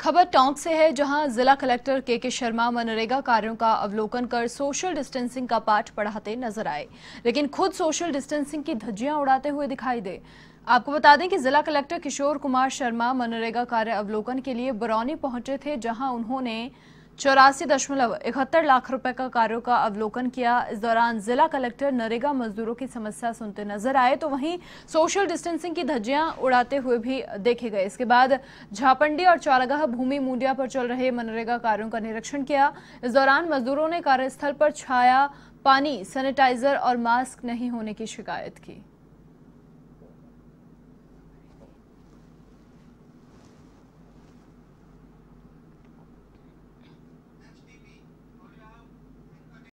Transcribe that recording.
खबर टोंक से है जहां जिला कलेक्टर के के शर्मा मनरेगा कार्यों का अवलोकन कर सोशल डिस्टेंसिंग का पाठ पढ़ाते नजर आए लेकिन खुद सोशल डिस्टेंसिंग की धज्जियां उड़ाते हुए दिखाई दे आपको बता दें कि जिला कलेक्टर किशोर कुमार शर्मा मनरेगा कार्य अवलोकन के लिए बरौनी पहुंचे थे जहां उन्होंने चौरासी दशमलव इकहत्तर लाख रुपए का कार्यों का अवलोकन किया इस दौरान जिला कलेक्टर नरेगा मजदूरों की समस्या सुनते नजर आए तो वहीं सोशल डिस्टेंसिंग की धज्जियां उड़ाते हुए भी देखे गए इसके बाद झापंडी और चौरागाह भूमि मूडिया पर चल रहे मनरेगा कार्यों का निरीक्षण किया इस दौरान मजदूरों ने कार्यस्थल पर छाया पानी सैनिटाइजर और मास्क नहीं होने की शिकायत की